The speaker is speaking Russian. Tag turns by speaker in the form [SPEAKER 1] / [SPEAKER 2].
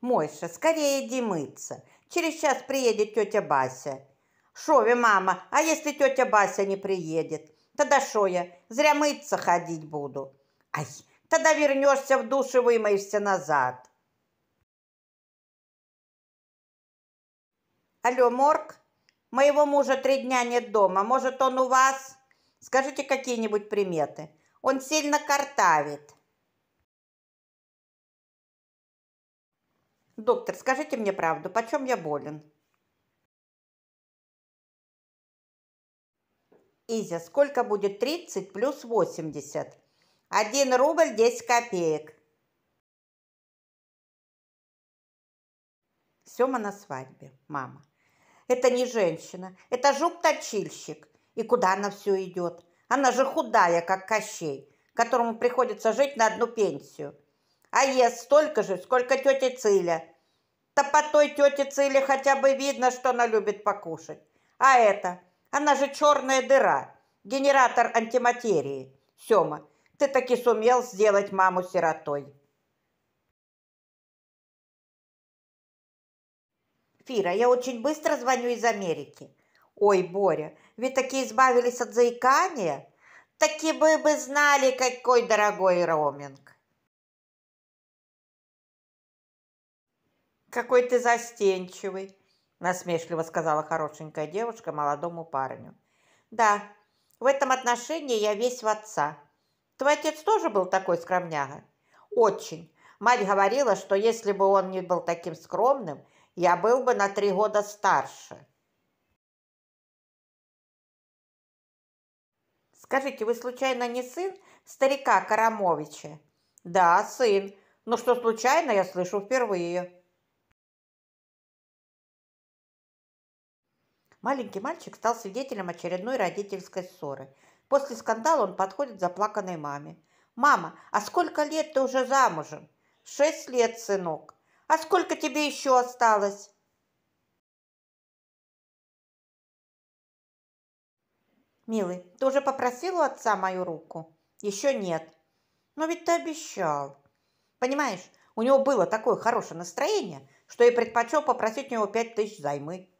[SPEAKER 1] Мойша, скорее иди мыться. Через час приедет тетя Бася. Шови, мама, а если тетя Бася не приедет? Тогда шо я, зря мыться ходить буду. Ай, тогда вернешься в душ и вымоешься назад. Алло, Морг, моего мужа три дня нет дома. Может, он у вас? Скажите какие-нибудь приметы. Он сильно картавит. Доктор, скажите мне правду, почем я болен? Изя, сколько будет 30 плюс 80? 1 рубль 10 копеек. Сема на свадьбе, мама. Это не женщина, это жук-точильщик. И куда она все идет? Она же худая, как Кощей, которому приходится жить на одну пенсию – а ест столько же, сколько тетя Циля. Да по той тете Циле хотя бы видно, что она любит покушать. А это, она же черная дыра, генератор антиматерии. Сема, ты таки сумел сделать маму сиротой. Фира, я очень быстро звоню из Америки. Ой, Боря, ведь таки избавились от заикания. Таки бы вы знали, какой дорогой роуминг. какой ты застенчивый!» Насмешливо сказала хорошенькая девушка молодому парню. «Да, в этом отношении я весь в отца. Твой отец тоже был такой скромняга?» «Очень. Мать говорила, что если бы он не был таким скромным, я был бы на три года старше». «Скажите, вы случайно не сын старика Карамовича?» «Да, сын. Но ну что случайно, я слышу впервые». Маленький мальчик стал свидетелем очередной родительской ссоры. После скандала он подходит к заплаканной маме. «Мама, а сколько лет ты уже замужем?» «Шесть лет, сынок. А сколько тебе еще осталось?» «Милый, ты уже попросил у отца мою руку?» «Еще нет». «Но ведь ты обещал». «Понимаешь, у него было такое хорошее настроение, что я предпочел попросить у него пять тысяч займы».